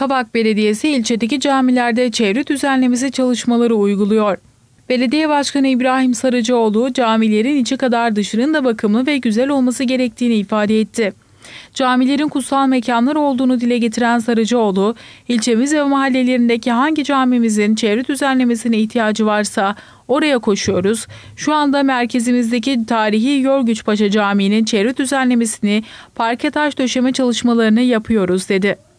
Kavak Belediyesi ilçedeki camilerde çevre düzenlemesi çalışmaları uyguluyor. Belediye Başkanı İbrahim Sarıcıoğlu camilerin içi kadar dışının da bakımlı ve güzel olması gerektiğini ifade etti. Camilerin kutsal mekanlar olduğunu dile getiren Sarıcıoğlu, ilçemiz ve mahallelerindeki hangi camimizin çevre düzenlemesine ihtiyacı varsa oraya koşuyoruz. Şu anda merkezimizdeki tarihi Yorgüçpaşa Camii'nin çevre düzenlemesini parke taş döşeme çalışmalarını yapıyoruz dedi.